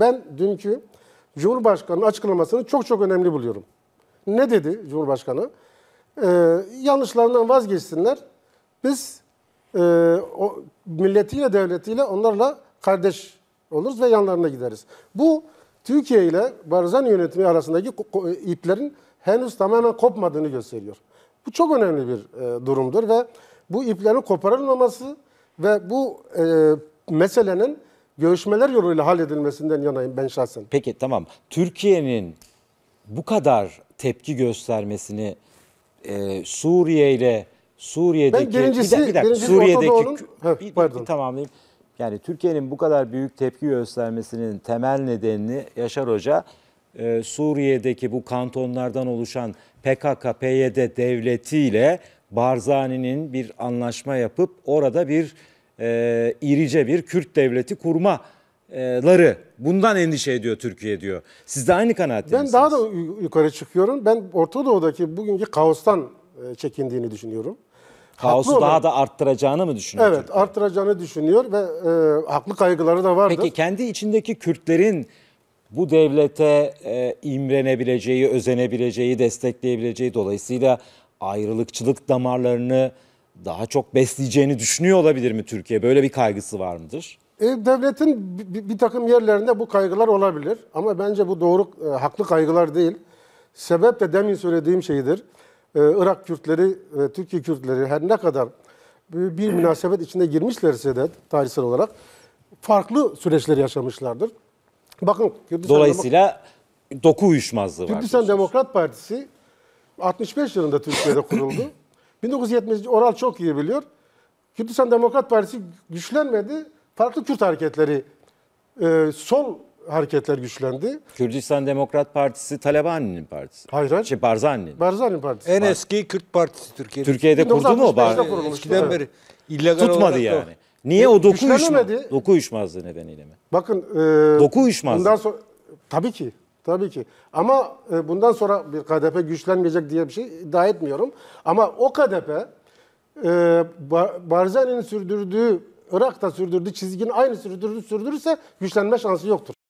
Ben dünkü Cumhurbaşkanı açıklamasını çok çok önemli buluyorum. Ne dedi Cumhurbaşkanı? Ee, yanlışlarından vazgeçsinler. Biz e, o, milletiyle, devletiyle onlarla kardeş oluruz ve yanlarına gideriz. Bu Türkiye ile Barzan yönetimi arasındaki iplerin henüz tamamen kopmadığını gösteriyor. Bu çok önemli bir e, durumdur ve bu iplerin koparılmaması ve bu e, meselenin görüşmeler yoluyla halledilmesinden yanayım ben şahsen. Peki tamam. Türkiye'nin bu kadar tepki göstermesini e, Suriye ile Suriye'deki ben birincisi, bir dakika, birincisi Suriye'deki Heh, bir, pardon. bir tamamlayayım. Yani Türkiye'nin bu kadar büyük tepki göstermesinin temel nedenini Yaşar Hoca e, Suriye'deki bu kantonlardan oluşan PKK PYD devletiyle Barzani'nin bir anlaşma yapıp orada bir e, irice bir Kürt devleti kurmaları bundan endişe ediyor Türkiye diyor. Siz de aynı kanaatte Ben daha da yukarı çıkıyorum. Ben Orta Doğu'daki bugünkü kaostan e, çekindiğini düşünüyorum. Kaosu haklı daha olan, da arttıracağını mı düşünüyor? Evet Türkiye? arttıracağını düşünüyor ve e, haklı kaygıları da vardır. Peki kendi içindeki Kürtlerin bu devlete e, imrenebileceği, özenebileceği, destekleyebileceği dolayısıyla ayrılıkçılık damarlarını daha çok besleyeceğini düşünüyor olabilir mi Türkiye? Böyle bir kaygısı var mıdır? E, devletin bir, bir takım yerlerinde bu kaygılar olabilir. Ama bence bu doğru, e, haklı kaygılar değil. Sebep de demin söylediğim şeydir. E, Irak Kürtleri ve Türkiye Kürtleri her ne kadar bir münasebet içinde girmişlerse de tarihsel olarak farklı süreçleri yaşamışlardır. Bakın Kürdistan Dolayısıyla Demok- doku uyuşmazlığı var. Kürdistan Demokrat Partisi 65 yılında Türkiye'de kuruldu. 1970 Oral çok iyi biliyor. Kürdistan Demokrat Partisi güçlenmedi. Farklı Kürt hareketleri, e, sol hareketler güçlendi. Kürdistan Demokrat Partisi Taleban'ın partisi. Hayır hayır. Şey, Barzani'nin. Barzani Partisi. En eski Kürt Partisi Türkiye'de. Türkiye'de kurdu mu? Bar Eskiden beri illegal Tutmadı yani. Yok. Niye o e, doku uyuşma, doku uyuşmazlığı nedeniyle mi? Bakın. E, doku uyuşmazlığı. Bundan sonra, tabii ki. Tabii ki. Ama e, bundan sonra bir KDP güçlenmeyecek diye bir şey iddia etmiyorum. Ama o KDP e, Barzani'nin sürdürdüğü, Irak'ta sürdürdüğü çizginin aynı sürdürürse güçlenme şansı yoktur.